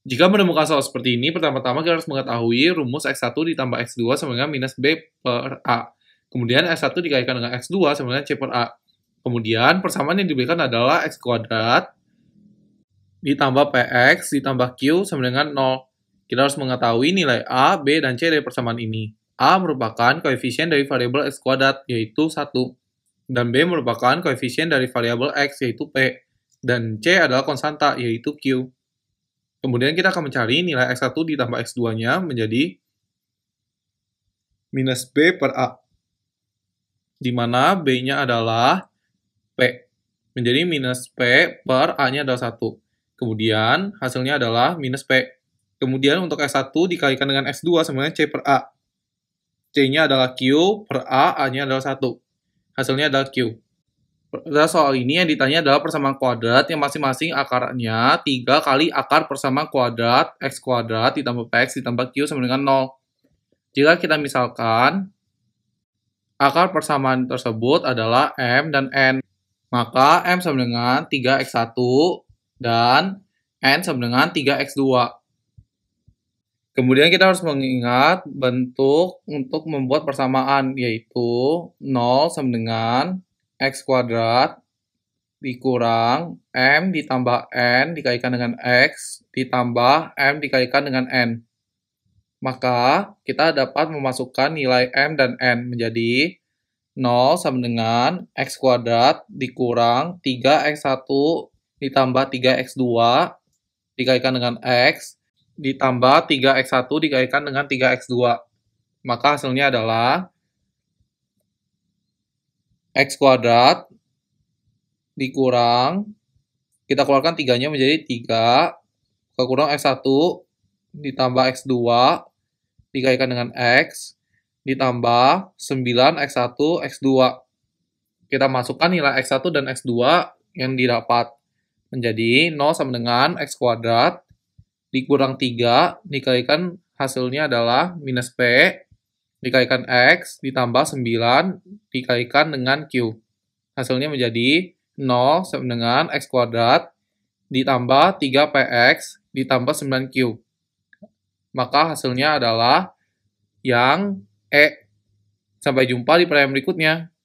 Jika menemukan soal seperti ini, pertama-tama kita harus mengetahui rumus X1 ditambah X2 sama dengan minus B per A. Kemudian X1 dikaitkan dengan X2 sama dengan C per A. Kemudian persamaan yang diberikan adalah X kuadrat ditambah PX ditambah Q sama dengan 0. Kita harus mengetahui nilai A, B, dan C dari persamaan ini. A merupakan koefisien dari variabel X kuadrat, yaitu 1. Dan B merupakan koefisien dari variabel X, yaitu P. Dan C adalah konstanta, yaitu Q. Kemudian kita akan mencari nilai X1 ditambah X2-nya menjadi minus B per A. Di mana B-nya adalah P. Menjadi minus P per A-nya adalah 1. Kemudian hasilnya adalah minus P. Kemudian untuk x 1 dikalikan dengan x 2 sebenarnya C per A. C-nya adalah Q per A, A-nya adalah 1. Hasilnya adalah Q. Nah, soal ini yang ditanya adalah persamaan kuadrat yang masing-masing akarnya 3 kali akar persamaan kuadrat x kuadrat ditambah px ditambah q sama dengan 0. Jika kita misalkan akar persamaan tersebut adalah m dan n, maka m sama dengan 3x1 dan n sama dengan 3x2. Kemudian kita harus mengingat bentuk untuk membuat persamaan yaitu 0 sama dengan X kuadrat dikurang M ditambah N dikalikan dengan X ditambah M dikalikan dengan N. Maka kita dapat memasukkan nilai M dan N menjadi 0 sama dengan X kuadrat dikurang 3X1 ditambah 3X2 dikalikan dengan X ditambah 3X1 dikalikan dengan 3X2. Maka hasilnya adalah X kuadrat dikurang, kita keluarkan tiganya menjadi 3, kekurang X1 ditambah X2, dikaitkan dengan X, ditambah 9X1, X2. Kita masukkan nilai X1 dan X2 yang didapat. Menjadi 0 sama dengan X kuadrat dikurang 3, dikaitkan hasilnya adalah minus P, dikalikan X ditambah 9 dikalikan dengan Q. Hasilnya menjadi 0 sama dengan X kuadrat ditambah 3PX ditambah 9Q. Maka hasilnya adalah yang E. Sampai jumpa di pertanyaan berikutnya.